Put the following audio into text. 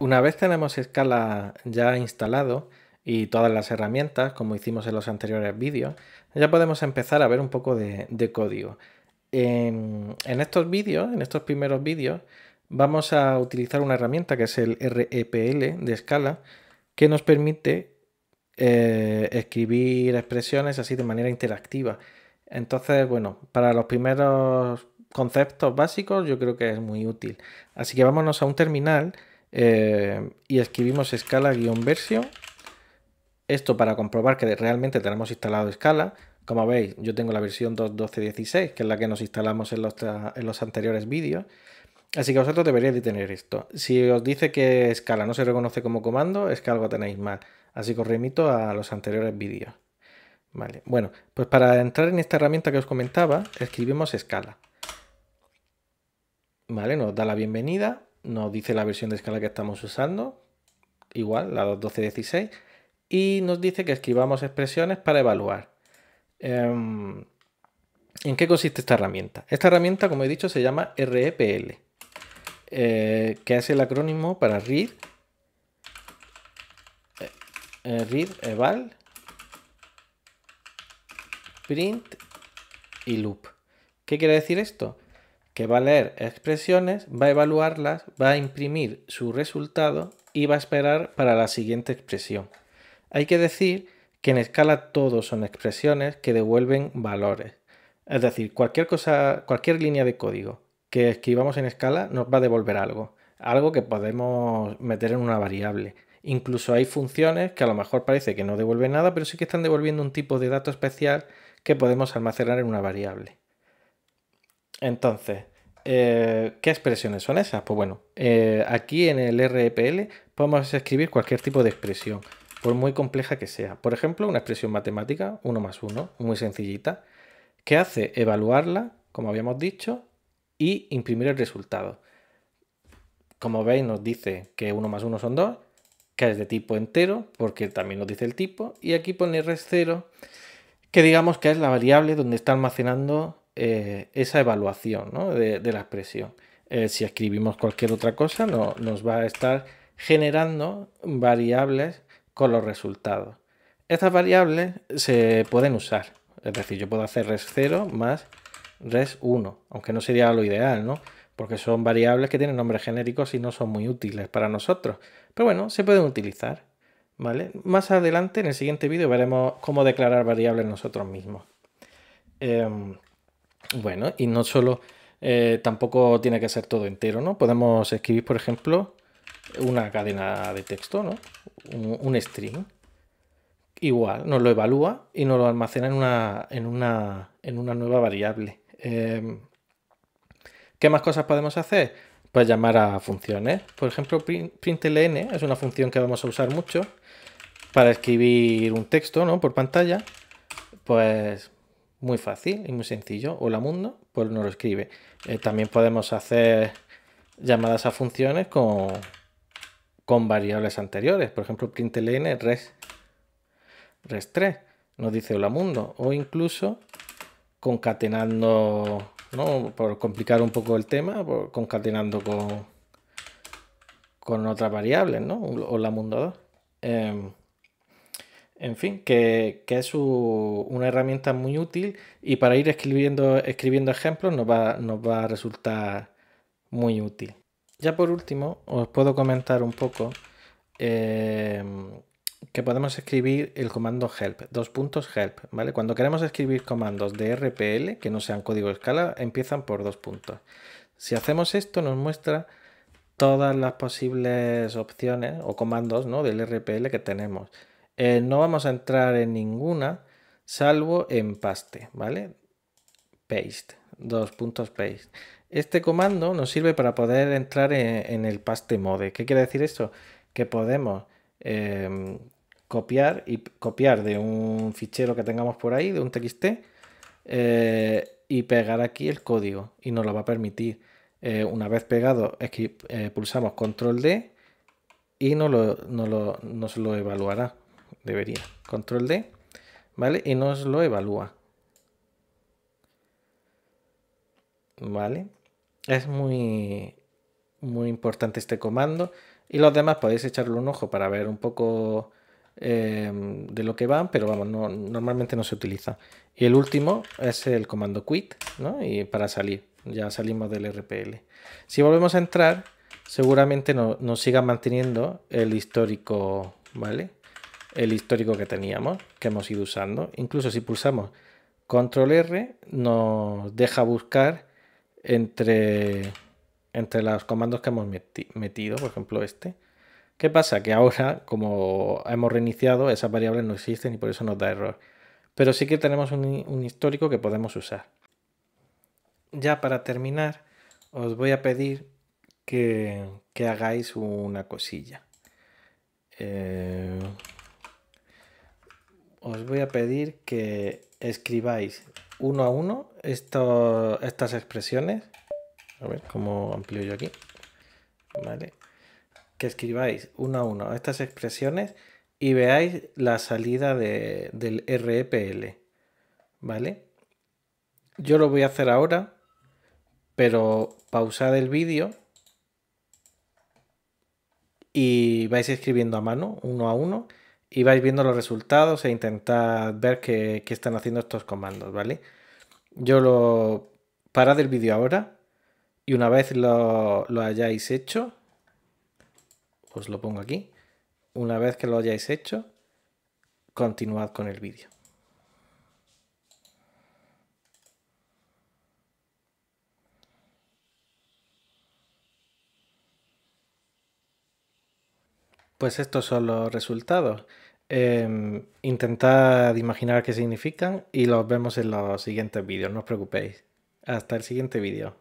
Una vez tenemos Scala ya instalado y todas las herramientas, como hicimos en los anteriores vídeos, ya podemos empezar a ver un poco de, código. En, estos vídeos, en estos primeros vídeos, vamos a utilizar una herramienta que es el REPL de Scala, que nos permite eh, escribir expresiones así de manera interactiva. Entonces, bueno, para los primeros conceptos básicos yo creo que es muy útil. Así que vámonos a un terminal eh, y escribimos escala version Esto para comprobar que realmente tenemos instalado escala. Como veis, yo tengo la versión 2.12.16, que es la que nos instalamos en los, en los anteriores vídeos. Así que vosotros deberíais de tener esto. Si os dice que escala no se reconoce como comando, es que algo tenéis mal. Así que os remito a los anteriores vídeos. Vale, bueno, pues para entrar en esta herramienta que os comentaba, escribimos escala. Vale, nos da la bienvenida nos dice la versión de escala que estamos usando, igual, la 2.12.16 y nos dice que escribamos expresiones para evaluar. Em, ¿En qué consiste esta herramienta? Esta herramienta, como he dicho, se llama REPL, eh, que es el acrónimo para Read, eh, eh, Read, Eval, Print y Loop. ¿Qué quiere decir esto? que va a leer expresiones, va a evaluarlas, va a imprimir su resultado y va a esperar para la siguiente expresión. Hay que decir que en escala todo son expresiones que devuelven valores. Es decir, cualquier cosa, cualquier línea de código que escribamos en escala nos va a devolver algo, algo que podemos meter en una variable. Incluso hay funciones que a lo mejor parece que no devuelven nada, pero sí que están devolviendo un tipo de dato especial que podemos almacenar en una variable. Entonces, eh, ¿qué expresiones son esas? Pues bueno, eh, aquí en el REPL podemos escribir cualquier tipo de expresión, por muy compleja que sea. Por ejemplo, una expresión matemática, 1 más 1, muy sencillita, que hace evaluarla, como habíamos dicho, y imprimir el resultado. Como veis, nos dice que 1 más 1 son 2, que es de tipo entero, porque también nos dice el tipo, y aquí pone r 0 que digamos que es la variable donde está almacenando eh, esa evaluación de, la expresión. Eh, si escribimos cualquier otra cosa, no, nos va a estar generando variables con los resultados. Estas variables se pueden usar, es decir, yo puedo hacer res 0 más res 1, aunque no sería lo ideal, ¿no? Porque son variables que tienen nombres genéricos y no son muy útiles para nosotros. Pero bueno, se pueden utilizar, ¿vale? Más adelante, en el siguiente vídeo, veremos cómo declarar variables nosotros mismos. Em, bueno, y no solo, eh, tampoco tiene que ser todo entero, ¿no? Podemos escribir, por ejemplo, una cadena de texto, ¿no? Un, string. Igual, nos lo evalúa y nos lo almacena en una, en en una nueva variable. Em, ¿Qué más cosas podemos hacer? Pues llamar a funciones. Por ejemplo, println es una función que vamos a usar mucho para escribir un texto, ¿no? Por pantalla. Pues muy fácil y muy sencillo. Hola mundo, pues nos lo escribe. Eh, también podemos hacer llamadas a funciones con, variables anteriores. Por ejemplo, println res, res 3 nos dice hola mundo. O incluso concatenando, ¿no? por complicar un poco el tema, concatenando con, con otras variables, ¿no? Hola mundo 2. En fin, que, es una herramienta muy útil y para ir escribiendo, escribiendo ejemplos nos va, a resultar muy útil. Ya por último, os puedo comentar un poco em, que podemos escribir el comando help, dos puntos help, ¿vale? Cuando queremos escribir comandos de RPL que no sean código de escala, empiezan por dos puntos. Si hacemos esto, nos muestra todas las posibles opciones o comandos ¿no? del RPL que tenemos. Eh, no vamos a entrar en ninguna, salvo en paste, ¿vale? Paste, dos puntos paste. Este comando nos sirve para poder entrar en, el paste mode. ¿Qué quiere decir eso? Que podemos em, copiar y copiar de un fichero que tengamos por ahí, de un txt, eh, y pegar aquí el código y nos lo va a permitir. Eh, una vez pegado, pulsamos control D y nos lo evaluará debería. Control D, ¿vale? Y nos lo evalúa. ¿Vale? Es muy, muy importante este comando. Y los demás podéis echarle un ojo para ver un poco eh, de lo que van, pero vamos, normalmente no se utiliza. Y el último es el comando quit, ¿no? Y para salir, ya salimos del RPL. Si volvemos a entrar, seguramente no, nos siga manteniendo el histórico, ¿vale? el histórico que teníamos, que hemos ido usando. Incluso si pulsamos Control R, nos deja buscar entre, entre los comandos que hemos metido, por ejemplo este. ¿Qué pasa? Que ahora, como hemos reiniciado, esas variables no existen y por eso nos da error. Pero sí que tenemos un, histórico que podemos usar. Ya para terminar, os voy a pedir que, hagáis una cosilla. Eh, os voy a pedir que escribáis uno a uno estas expresiones. A ver cómo amplio yo aquí. Que escribáis uno a uno estas expresiones y veáis la salida del REPL. ¿Vale? Yo lo voy a hacer ahora, pero pausad el vídeo y vais escribiendo a mano, uno a uno, y vais viendo los resultados e intentad ver qué, están haciendo estos comandos, ¿vale? Yo lo parad el vídeo ahora y una vez lo, lo hayáis hecho, os lo pongo aquí, una vez que lo hayáis hecho, continuad con el vídeo. Pues estos son los resultados. Em, intentad imaginar qué significan y los vemos en los siguientes vídeos, no os preocupéis. Hasta el siguiente vídeo.